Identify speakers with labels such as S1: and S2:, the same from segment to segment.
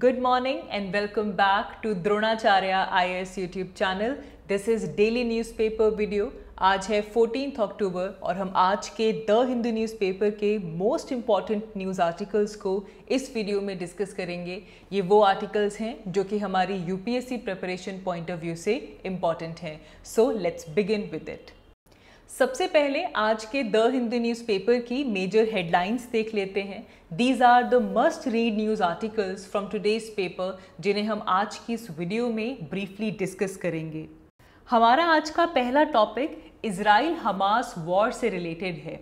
S1: Good morning and welcome back to Dronacharya IS YouTube channel this is daily paper video आज है 14 अक्टूबर और हम आज के द हिंदू न्यूज़पेपर के मोस्ट इम्पॉर्टेंट न्यूज़ आर्टिकल्स को इस वीडियो में डिस्कस करेंगे ये वो आर्टिकल्स हैं जो कि हमारी UPSC preparation point of view से इम्पॉर्टेंट हैं so let's begin with it सबसे पहले आज के द हिंदू न्यूज़पेपर की मेजर हेडलाइंस देख लेते हैं these are the must read news articles from today's paper जिन्हें हम आज की इस वीडियो में ब्रीफली डिस्कस करेंगे हमारा आज का पहला टॉपिक इसराइल हमास वॉर से रिलेटेड है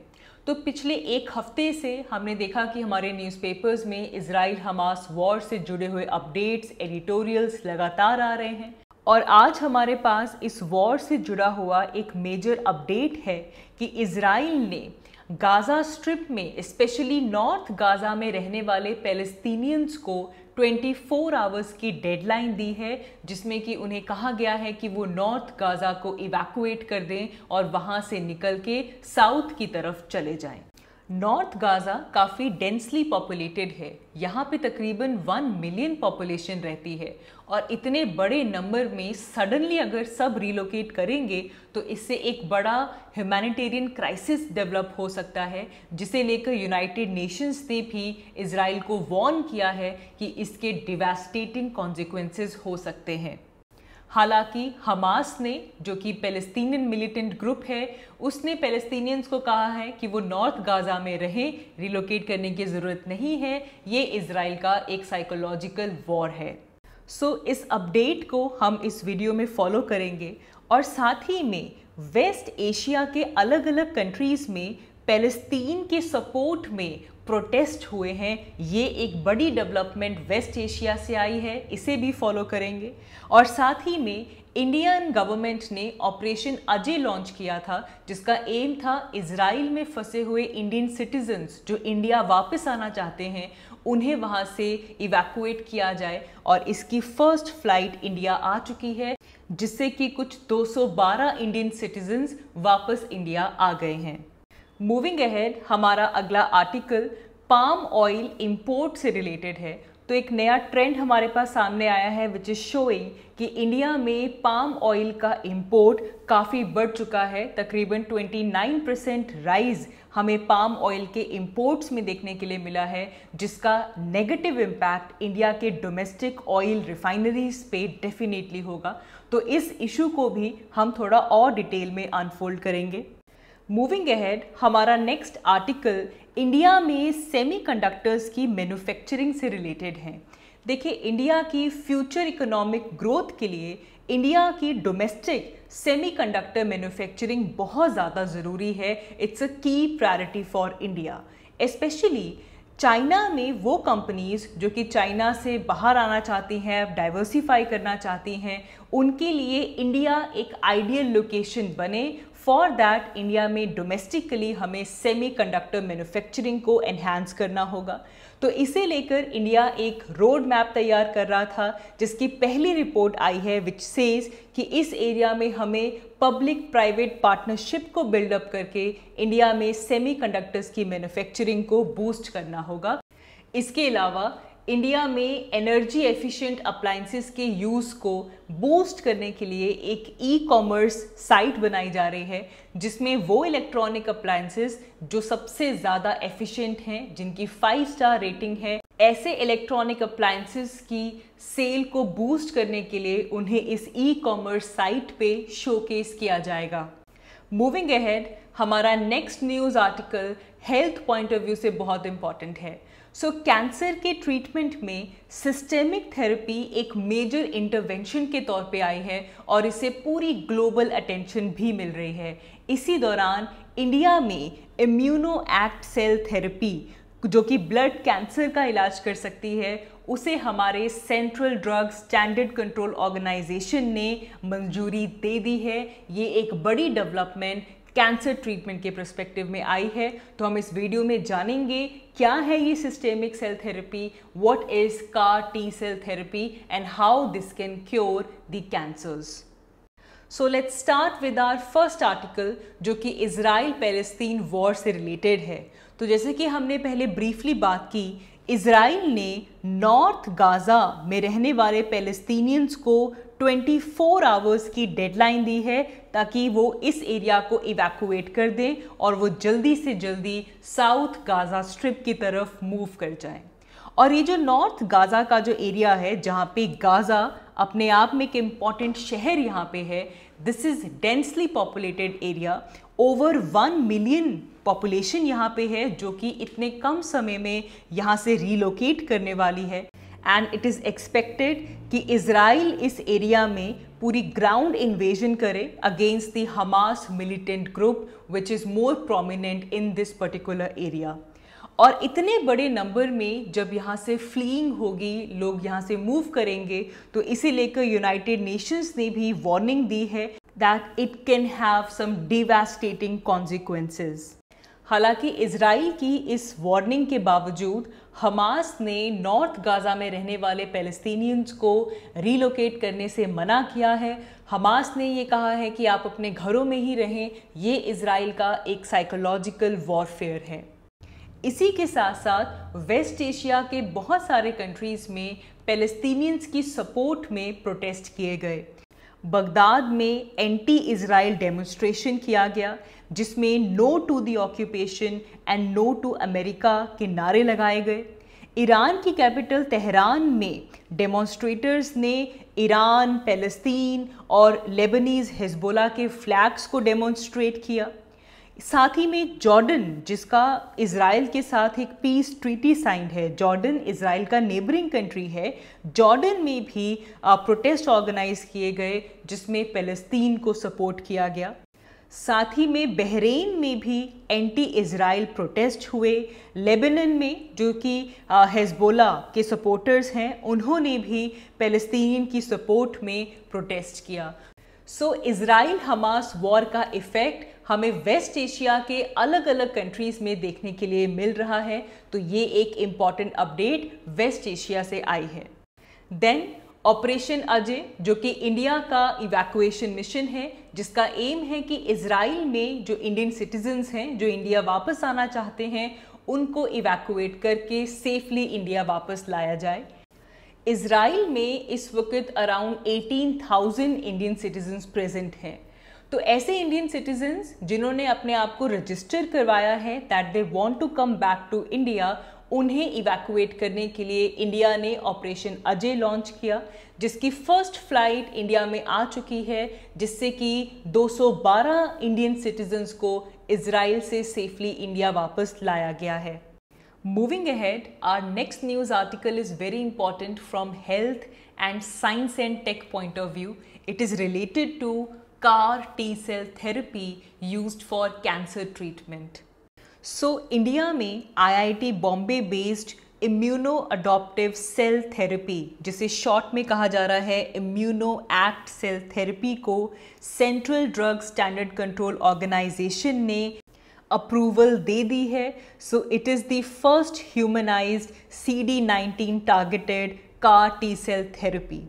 S1: तो पिछले एक हफ्ते से हमने देखा कि हमारे न्यूज़पेपर्स में इसराइल हमास वॉर से जुड़े हुए अपडेट्स एडिटोरियल्स लगातार आ रहे हैं और आज हमारे पास इस वॉर से जुड़ा हुआ एक मेजर अपडेट है कि इसराइल ने गाज़ा स्ट्रिप में स्पेशली नॉर्थ गाज़ा में रहने वाले पैलेस्टीनियंस को 24 फोर आवर्स की डेडलाइन दी है जिसमें कि उन्हें कहा गया है कि वो नॉर्थ गाज़ा को इवैक्यूएट कर दें और वहाँ से निकल के साउथ की तरफ चले जाएं। नॉर्थ गाज़ा काफ़ी डेंसली पॉपुलेटेड है यहाँ पे तकरीबन वन मिलियन पॉपुलेशन रहती है और इतने बड़े नंबर में सडनली अगर सब रिलोकेट करेंगे तो इससे एक बड़ा ह्यूमैनिटेरियन क्राइसिस डेवलप हो सकता है जिसे लेकर यूनाइटेड नेशंस ने भी इसराइल को वॉर्न किया है कि इसके डिवेस्टेटिंग कॉन्सिक्वेंसेज हो सकते हैं हालांकि हमास ने जो कि पैलेस्टीनियन मिलिटेंट ग्रुप है उसने पैलेस्टीनियंस को कहा है कि वो नॉर्थ गाज़ा में रहें रिलोकेट करने की ज़रूरत नहीं है ये इसराइल का एक साइकोलॉजिकल वॉर है सो so, इस अपडेट को हम इस वीडियो में फॉलो करेंगे और साथ ही में वेस्ट एशिया के अलग अलग कंट्रीज़ में पेलस्तीन के सपोर्ट में प्रोटेस्ट हुए हैं ये एक बड़ी डेवलपमेंट वेस्ट एशिया से आई है इसे भी फॉलो करेंगे और साथ ही में इंडियन गवर्नमेंट ने ऑपरेशन अजय लॉन्च किया था जिसका एम था इसराइल में फंसे हुए इंडियन सिटीजन्स जो इंडिया वापस आना चाहते हैं उन्हें वहां से इवैक्यूएट किया जाए और इसकी फर्स्ट फ्लाइट इंडिया आ चुकी है जिससे कि कुछ 212 इंडियन सिटीजन्स वापस इंडिया आ गए हैं मूविंग अहेड हमारा अगला आर्टिकल पाम ऑयल इम्पोर्ट से रिलेटेड है तो एक नया ट्रेंड हमारे पास सामने आया है विच इज़ शोइंग कि इंडिया में पाम ऑयल का इंपोर्ट काफ़ी बढ़ चुका है तकरीबन 29 परसेंट राइज हमें पाम ऑयल के इंपोर्ट्स में देखने के लिए मिला है जिसका नेगेटिव इम्पैक्ट इंडिया के डोमेस्टिक ऑयल रिफाइनरीज पे डेफिनेटली होगा तो इस इशू को भी हम थोड़ा और डिटेल में अनफोल्ड करेंगे मूविंग अहेड हमारा नेक्स्ट आर्टिकल इंडिया में सेमीकंडक्टर्स की मैन्युफैक्चरिंग से रिलेटेड है देखिए इंडिया की फ्यूचर इकोनॉमिक ग्रोथ के लिए इंडिया की डोमेस्टिक सेमीकंडक्टर मैन्युफैक्चरिंग बहुत ज़्यादा ज़रूरी है it's a key priority for India specially China में वो कंपनीज़ जो कि चाइना से बाहर आना चाहती हैं डाइवर्सिफाई करना चाहती हैं उनके लिए इंडिया एक आइडियल लोकेशन बने फॉर दैट इंडिया में डोमेस्टिकली हमें सेमी कंडक्टर मैन्युफैक्चरिंग को एनहैंस करना होगा तो इसे लेकर इंडिया एक रोड मैप तैयार कर रहा था जिसकी पहली रिपोर्ट आई है विच सेज कि इस एरिया में हमें पब्लिक प्राइवेट पार्टनरशिप को बिल्डअप करके इंडिया में सेमी कंडक्टर्स की मैन्युफैक्चरिंग को बूस्ट करना होगा इसके अलावा इंडिया में एनर्जी एफिशिएंट अप्लायंसेस के यूज़ को बूस्ट करने के लिए एक ई कॉमर्स साइट बनाई जा रही है जिसमें वो इलेक्ट्रॉनिक अप्लायंसेस जो सबसे ज़्यादा एफिशिएंट हैं जिनकी फाइव स्टार रेटिंग है ऐसे इलेक्ट्रॉनिक अप्लायंसेस की सेल को बूस्ट करने के लिए उन्हें इस ई कॉमर्स साइट पे शोकेस किया जाएगा मूविंग अहेड हमारा next news article health point of view से बहुत इंपॉर्टेंट है सो so, कैंसर के ट्रीटमेंट में सिस्टेमिक थेरेपी एक मेजर इंटरवेंशन के तौर पे आई है और इसे पूरी ग्लोबल अटेंशन भी मिल रही है इसी दौरान इंडिया में इम्यूनो एक्ट सेल थेरेपी जो कि ब्लड कैंसर का इलाज कर सकती है उसे हमारे central drug standard control organisation ने मंजूरी दे दी है ये एक बड़ी डेवलपमेंट कैंसर ट्रीटमेंट के प्रस्पेक्टिव में आई है तो हम इस वीडियो में जानेंगे क्या है ये systemic cell therapy what is का T cell therapy and how this can cure the cancers so let's start with our first article जो कि इसराइल पैलेस्तीन वॉर से रिलेटेड है तो जैसे कि हमने पहले ब्रीफली बात की इसराइल ने नॉर्थ गाज़ा में रहने वाले पैलेस्तीनियंस को 24 आवर्स की डेडलाइन दी है ताकि वो इस एरिया को इवैक्यूएट कर दें और वो जल्दी से जल्दी साउथ गाज़ा स्ट्रिप की तरफ मूव कर जाएं और ये जो नॉर्थ गाज़ा का जो एरिया है जहाँ पे गाज़ा अपने आप में एक इम्पॉर्टेंट शहर यहाँ पे है this is densely populated area over one million population यहाँ पे है जो कि इतने कम समय में यहाँ से रीलोकेट करने वाली है एंड इट इज़ एक्सपेक्टेड कि इसराइल इस एरिया में पूरी ग्राउंड इन्वेजन करे against the Hamas militant group which is more prominent in this particular area और इतने बड़े नंबर में जब यहाँ से फ्लीइंग होगी लोग यहाँ से मूव करेंगे तो इसे लेकर यूनाइटेड नेशंस ने भी वार्निंग दी है that it can have some devastating consequences हालांकि इसराइल की इस वार्निंग के बावजूद हमास ने नॉर्थ गाज़ा में रहने वाले पैलेस्टीनियंस को रीलोकेट करने से मना किया है हमास ने ये कहा है कि आप अपने घरों में ही रहें ये इसराइल का एक साइकोलॉजिकल वॉरफेयर है इसी के साथ साथ वेस्ट एशिया के बहुत सारे कंट्रीज़ में पैलेस्टीनियंस की सपोर्ट में प्रोटेस्ट किए गए बगदाद में एंटी इसराइल डेमोस्ट्रेशन किया गया जिसमें no to the occupation and no to America के नारे लगाए गए ईरान की कैपिटल तेहरान में डेमोन्स्ट्रेटर्स ने ईरान फ़लस्तीन और लेबनीज़ हिजबोला के फ्लैग्स को डेमोन्स्ट्रेट किया साथ ही में जॉर्डन जिसका इसराइल के साथ एक पीस ट्रीटी साइन है जॉर्डन इसराइल का नेबरिंग कंट्री है जॉर्डन में भी प्रोटेस्ट ऑर्गेनाइज किए गए जिसमें फ़लस्तीन को सपोर्ट किया गया साथ ही में बहरीन में भी एंटी इसराइल प्रोटेस्ट हुए लेबनन में जो कि हेजबोला के सपोर्टर्स हैं उन्होंने भी फ़लस्तीन की सपोर्ट में प्रोटेस्ट किया सो इसराइल हमास वॉर का इफ़ेक्ट हमें वेस्ट एशिया के अलग अलग कंट्रीज़ में देखने के लिए मिल रहा है तो ये एक इम्पॉर्टेंट अपडेट वेस्ट एशिया से आई है देन ऑपरेशन अजय जो कि इंडिया का इवैक्यूएशन मिशन है जिसका एम है कि इसराइल में जो इंडियन सिटीजन्स हैं जो इंडिया वापस आना चाहते हैं उनको इवैक्यूएट करके सेफली इंडिया वापस लाया जाए इसराइल में इस वक्त अराउंड 18,000 इंडियन सिटीजन्स प्रेजेंट हैं तो ऐसे इंडियन सिटीजन्स जिन्होंने अपने आप को रजिस्टर करवाया है that they want to come back to India उन्हें इवैक्यूएट करने के लिए इंडिया ने ऑपरेशन अजय लॉन्च किया जिसकी फर्स्ट फ्लाइट इंडिया में आ चुकी है जिससे कि 212 इंडियन सिटीजन्स को इसराइल से सेफली इंडिया वापस लाया गया है moving ahead our next news article is very important from health and science and tech point of view it is related to CAR T cell therapy use for cancer treatment so so, India में IIT Bombay based immuno adoptive cell therapy जिसे short में कहा जा रहा है ImmunoACT cell therapy को central drug standard control organisation ने approval दे दी है so it is the first humanise C D nineteen targeted CAR T cell therapy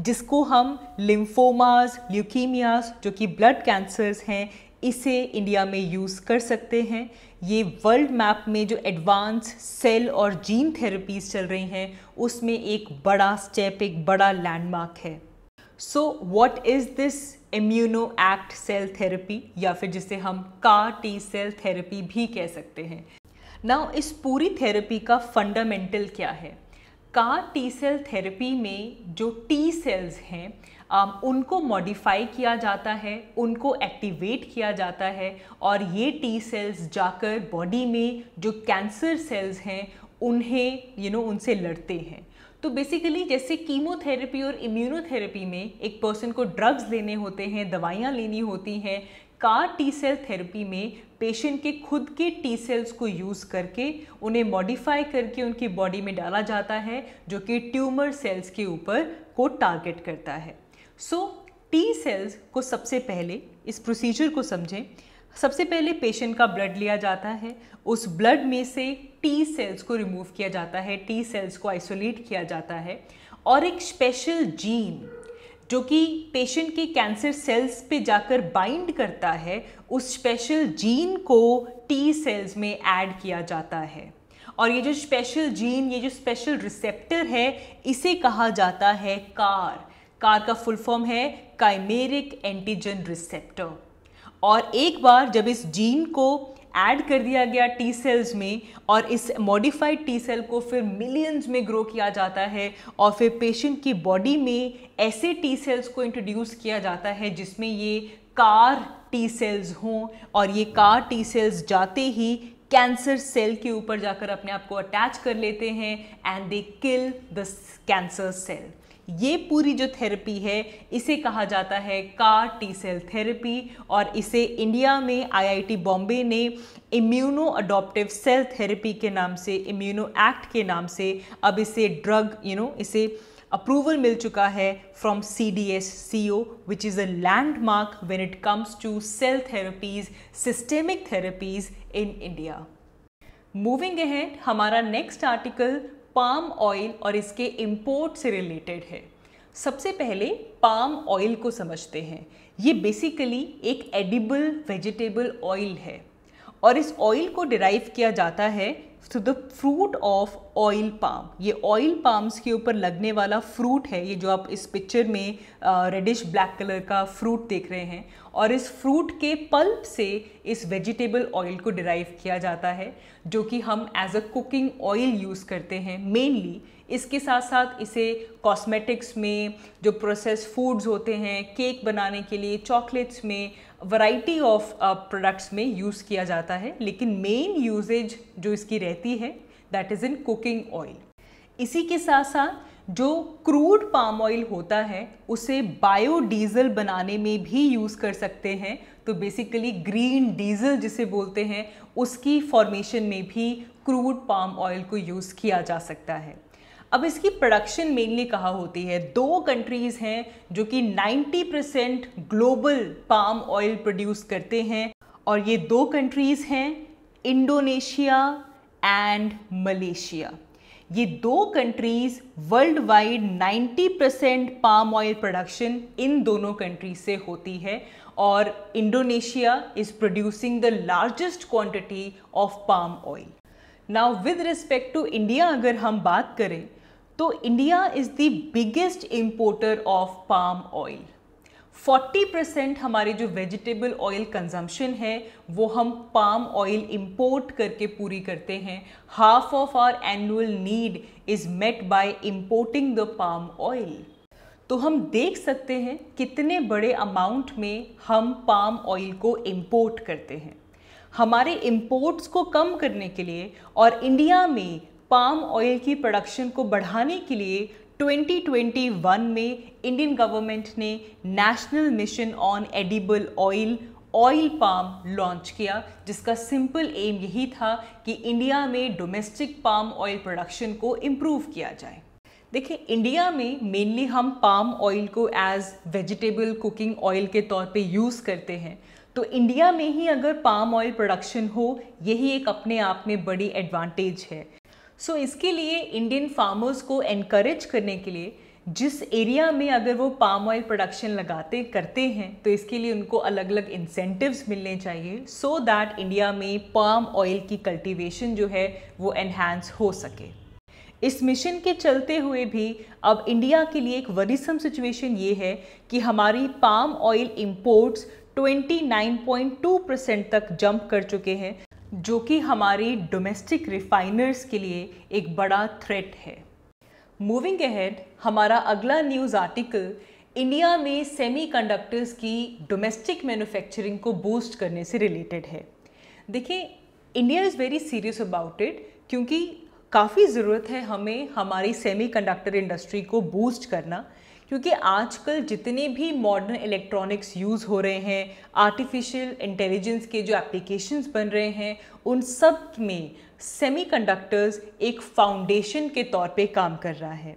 S1: जिसको हम लिम्फोमास ल्यूकीमियास जो कि ब्लड कैंसर्स हैं इसे इंडिया में यूज़ कर सकते हैं ये वर्ल्ड मैप में जो एडवांस सेल और जीन थेरेपीज चल रही हैं उसमें एक बड़ा स्टेप एक बड़ा लैंडमार्क है so what is this ImmunoACT cell therapy या फिर जिसे हम का टी सेल थेरेपी भी कह सकते हैं नाउ इस पूरी थेरेपी का फंडामेंटल क्या है का टी सेल थेरेपी में जो टी सेल्स हैं Um, उनको मॉडिफाई किया जाता है उनको एक्टिवेट किया जाता है और ये टी सेल्स जाकर बॉडी में जो कैंसर सेल्स हैं उन्हें यू नो उनसे लड़ते हैं तो बेसिकली जैसे कीमोथेरेपी और इम्यूनोथेरेपी में एक पर्सन को ड्रग्स लेने होते हैं दवाइयाँ लेनी होती हैं कार टी सेल थेरेपी में पेशेंट के खुद के टी सेल्स को यूज़ करके उन्हें मॉडिफाई करके उनकी बॉडी में डाला जाता है जो कि ट्यूमर सेल्स के ऊपर को टारगेट करता है सो टी सेल्स को सबसे पहले इस प्रोसीजर को समझें सबसे पहले पेशेंट का ब्लड लिया जाता है उस ब्लड में से टी सेल्स को रिमूव किया जाता है टी सेल्स को आइसोलेट किया जाता है और एक स्पेशल जीन जो कि पेशेंट के कैंसर सेल्स पे जाकर बाइंड करता है उस स्पेशल जीन को टी सेल्स में ऐड किया जाता है और ये जो स्पेशल जीन ये जो स्पेशल रिसेप्टर है इसे कहा जाता है कार कार का फुल फॉर्म है काइमेरिक एंटीजन रिसेप्टर और एक बार जब इस जीन को ऐड कर दिया गया टी सेल्स में और इस मॉडिफाइड टी सेल को फिर मिलियंस में ग्रो किया जाता है और फिर पेशेंट की बॉडी में ऐसे टी सेल्स को इंट्रोड्यूस किया जाता है जिसमें ये कार टी सेल्स हों और ये कार टी सेल्स जाते ही कैंसर सेल के ऊपर जाकर अपने आप को अटैच कर लेते हैं and they kill the cancer cell ये पूरी जो थेरेपी है इसे कहा जाता है कार टी सेल थेरेपी और इसे इंडिया में आईआईटी बॉम्बे ने इम्यूनो अडोप्टिव सेल थेरेपी के नाम से इम्यूनो एक्ट के नाम से अब इसे drug you you know know, इसे अप्रूवल मिल चुका है from C D S C O which is a landmark when it comes to cell therapies systemic therapies in India moving ahead हमारा नेक्स्ट आर्टिकल पाम ऑयल और इसके import से related है सबसे पहले पाम ऑयल को समझते हैं ये बेसिकली एक एडिबल वेजिटेबल ऑयल है और इस ऑयल को डिराइव किया जाता है through the fruit of oil palm ये ऑयल पाम्स के ऊपर लगने वाला फ्रूट है ये जो आप इस पिक्चर में रेडिश ब्लैक कलर का फ्रूट देख रहे हैं और इस फ्रूट के पल्प से इस वेजिटेबल ऑयल को डिराइव किया जाता है जो कि हम as a cooking oil use करते हैं मेनली इसके साथ साथ इसे कॉस्मेटिक्स में जो प्रोसेस फूड्स होते हैं केक बनाने के लिए चॉकलेट्स में वैरायटी ऑफ प्रोडक्ट्स में यूज़ किया जाता है लेकिन मेन यूजेज जो इसकी रहती है that is in cooking oil इसी के साथ साथ जो क्रूड पाम ऑयल होता है उसे बायोडीज़ल बनाने में भी यूज़ कर सकते हैं तो बेसिकली ग्रीन डीजल जिसे बोलते हैं उसकी फॉर्मेशन में भी क्रूड पाम ऑयल को यूज़ किया जा सकता है अब इसकी प्रोडक्शन मेनली कहाँ होती है दो कंट्रीज़ हैं जो कि 90 percent global palm oil produce करते हैं और ये दो कंट्रीज़ हैं इंडोनेशिया एंड मलेशिया ये दो countries world wide 90 percent palm oil production इन दोनों कंट्रीज से होती है और Indonesia is producing the largest quantity of palm oil now with respect to India अगर हम बात करें तो India is the biggest importer of palm oil 40 percent हमारे जो वेजिटेबल ऑयल कंजम्पशन है वो हम पाम ऑयल इंपोर्ट करके पूरी करते हैं half of our annual need is met by importing the palm oil तो हम देख सकते हैं कितने बड़े अमाउंट में हम पाम ऑयल को इंपोर्ट करते हैं हमारे इंपोर्ट्स को कम करने के लिए और इंडिया में पाम ऑयल की प्रोडक्शन को बढ़ाने के लिए 2021 में इंडियन गवर्नमेंट ने national mission on edible oil oil palm launch किया जिसका सिंपल एम यही था कि इंडिया में डोमेस्टिक पाम ऑयल प्रोडक्शन को इम्प्रूव किया जाए देखिए इंडिया में मेनली हम पाम ऑयल को एज वेजिटेबल कुकिंग ऑयल के तौर पे यूज़ करते हैं तो इंडिया में ही अगर पाम ऑयल प्रोडक्शन हो यही एक अपने आप में बड़ी एडवांटेज है सो so, इसके लिए इंडियन फार्मर्स को इनक्रेज करने के लिए जिस एरिया में अगर वो पाम ऑयल प्रोडक्शन लगाते करते हैं तो इसके लिए उनको अलग अलग इंसेंटिव्स मिलने चाहिए सो so दैट इंडिया में पाम ऑयल की कल्टीवेशन जो है वो एनहेंस हो सके इस मिशन के चलते हुए भी अब इंडिया के लिए एक वरीसम सिचुएशन ये है कि हमारी पाम ऑयल इम्पोर्ट्स 29.2 परसेंट तक जंप कर चुके हैं जो कि हमारी डोमेस्टिक रिफाइनर्स के लिए एक बड़ा थ्रेट है मूविंग अहेड हमारा अगला न्यूज़ आर्टिकल इंडिया में सेमीकंडक्टर्स की डोमेस्टिक मैन्युफैक्चरिंग को बूस्ट करने से रिलेटेड है देखिए India is very serious about it क्योंकि काफ़ी ज़रूरत है हमें हमारी सेमीकंडक्टर इंडस्ट्री को बूस्ट करना क्योंकि आजकल जितने भी मॉडर्न इलेक्ट्रॉनिक्स यूज़ हो रहे हैं आर्टिफिशियल इंटेलिजेंस के जो एप्लीकेशंस बन रहे हैं उन सब में सेमीकंडक्टर्स एक फाउंडेशन के तौर पे काम कर रहा है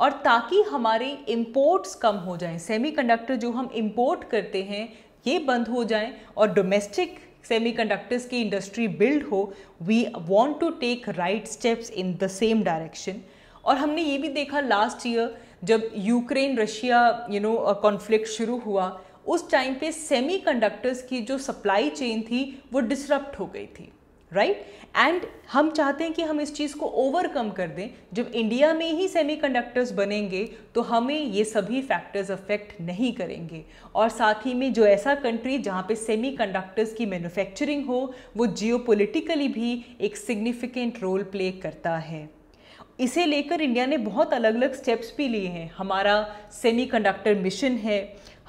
S1: और ताकि हमारे इम्पोर्ट्स कम हो जाएं सेमीकंडक्टर जो हम इम्पोर्ट करते हैं ये बंद हो जाएं और डोमेस्टिक सेमीकंडक्टर्स की इंडस्ट्री बिल्ड हो we want to take right steps in the same direction और हमने ये भी देखा लास्ट ईयर जब Ukraine Russia you know conflict शुरू हुआ उस टाइम पे सेमीकंडक्टर्स की जो सप्लाई चेन थी वो डिसरप्ट हो गई थी राइट right? एंड हम चाहते हैं कि हम इस चीज़ को ओवरकम कर दें जब इंडिया में ही सेमीकंडक्टर्स बनेंगे तो हमें ये सभी फैक्टर्स अफेक्ट नहीं करेंगे और साथ ही में जो ऐसा कंट्री जहाँ पे सेमीकंडक्टर्स की मैन्युफैक्चरिंग हो वो जियोपॉलिटिकली भी एक सिग्निफिकेंट रोल प्ले करता है इसे लेकर इंडिया ने बहुत अलग अलग स्टेप्स भी लिए हैं हमारा सेमीकंडक्टर मिशन है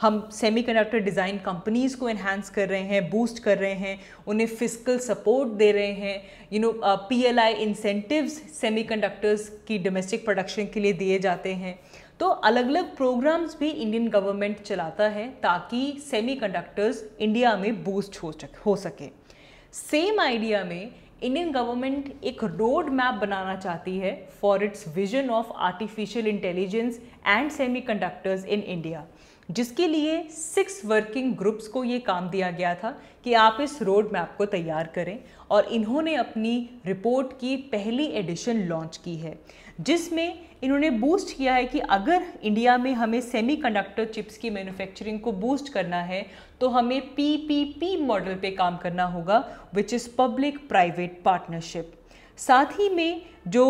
S1: हम सेमीकंडक्टर डिज़ाइन कंपनीज़ को इन्हांस कर रहे हैं बूस्ट कर रहे हैं उन्हें फिजिकल सपोर्ट दे रहे हैं you know P L I incentives semiconductors की डोमेस्टिक प्रोडक्शन के लिए दिए जाते हैं तो अलग अलग प्रोग्राम्स भी इंडियन गवर्नमेंट चलाता है ताकि सेमीकंडक्टर्स इंडिया में बूस्ट हो सके सेम आइडिया में इंडियन गवर्नमेंट एक रोड मैप बनाना चाहती है for its vision of artificial intelligence and semiconductors in India जिसके लिए सिक्स वर्किंग ग्रुप्स को ये काम दिया गया था कि आप इस रोड मैप को तैयार करें और इन्होंने अपनी रिपोर्ट की पहली एडिशन लॉन्च की है जिसमें इन्होंने बूस्ट किया है कि अगर इंडिया में हमें सेमीकंडक्टर चिप्स की मैन्युफैक्चरिंग को बूस्ट करना है तो हमें पीपीपी मॉडल पे काम करना होगा which is public private partnership साथ ही में जो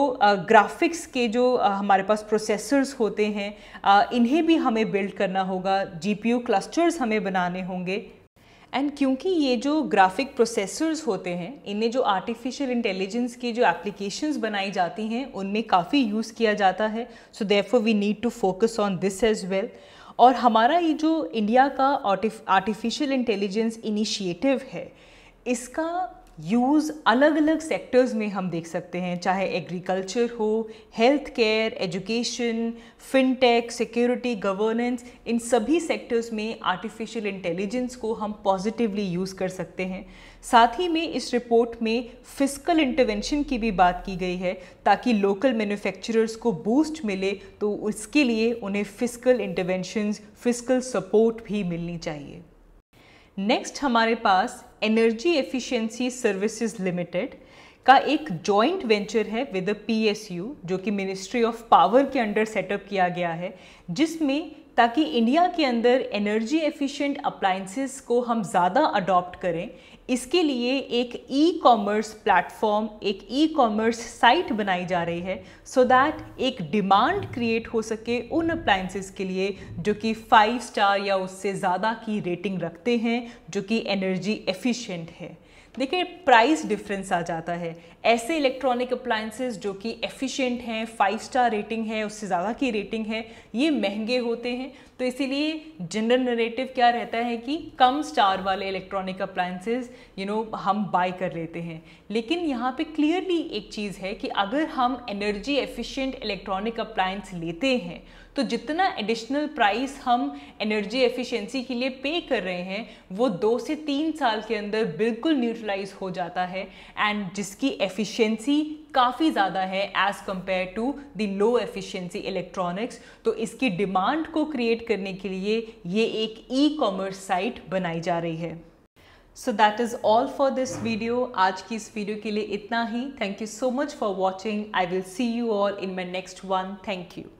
S1: ग्राफिक्स के जो हमारे पास प्रोसेसर्स होते हैं इन्हें भी हमें बिल्ड करना होगा जीपीयू क्लस्टर्स हमें बनाने होंगे एंड क्योंकि ये जो ग्राफिक प्रोसेसर्स होते हैं इनमें जो आर्टिफिशियल इंटेलिजेंस की जो एप्लीकेशंस बनाई जाती हैं उनमें काफ़ी यूज़ किया जाता है so therefore we need to focus on this as well और हमारा ये जो इंडिया का आर्टिफिशियल इंटेलिजेंस इनिशिएटिव है इसका यूज़ अलग अलग सेक्टर्स में हम देख सकते हैं चाहे एग्रीकल्चर हो health care education fintech security governance इन सभी सेक्टर्स में आर्टिफिशियल इंटेलिजेंस को हम पॉजिटिवली यूज़ कर सकते हैं साथ ही में इस रिपोर्ट में फिजिकल इंटरवेंशन की भी बात की गई है ताकि लोकल मैन्युफैक्चरर्स को बूस्ट मिले तो उसके लिए उन्हें फिजिकल इंटरवेंशन फिजिकल सपोर्ट भी मिलनी चाहिए नेक्स्ट हमारे पास एनर्जी एफिशिएंसी सर्विसेज लिमिटेड का एक जॉइंट वेंचर है विद पीएसयू जो कि मिनिस्ट्री ऑफ पावर के अंडर सेटअप किया गया है जिसमें ताकि इंडिया के अंदर एनर्जी एफिशिएंट अप्लाइंसेस को हम ज़्यादा अडॉप्ट करें इसके लिए एक ई कॉमर्स प्लेटफॉर्म एक ई कॉमर्स साइट बनाई जा रही है सो so दैट एक डिमांड क्रिएट हो सके उन अप्लाइंसेस के लिए जो कि फाइव स्टार या उससे ज़्यादा की रेटिंग रखते हैं जो कि एनर्जी एफिशिएंट है देखिए प्राइस डिफरेंस आ जाता है ऐसे इलेक्ट्रॉनिक अप्लाइंसेस जो कि एफिशिएंट हैं फाइव स्टार रेटिंग है उससे ज़्यादा की रेटिंग है ये महंगे होते हैं तो इसीलिए जनरल नरेटिव क्या रहता है कि कम स्टार वाले इलेक्ट्रॉनिक अप्लाइंसेस यू नो हम बाय कर लेते हैं लेकिन यहाँ पे क्लियरली एक चीज़ है कि अगर हम एनर्जी एफिशिएंट इलेक्ट्रॉनिक अप्लायंस लेते हैं तो जितना एडिशनल प्राइस हम एनर्जी एफिशिएंसी के लिए पे कर रहे हैं वो दो से तीन साल के अंदर बिल्कुल न्यूट्रलाइज हो जाता है एंड जिसकी एफिशिएंसी काफ़ी ज़्यादा है as compare to the low efficiency electronics तो इसकी डिमांड को क्रिएट करने के लिए ये एक ई कॉमर्स साइट बनाई जा रही है so that is all for this video आज की इस वीडियो के लिए इतना ही thank you so much for watching I will see you all in my next one thank you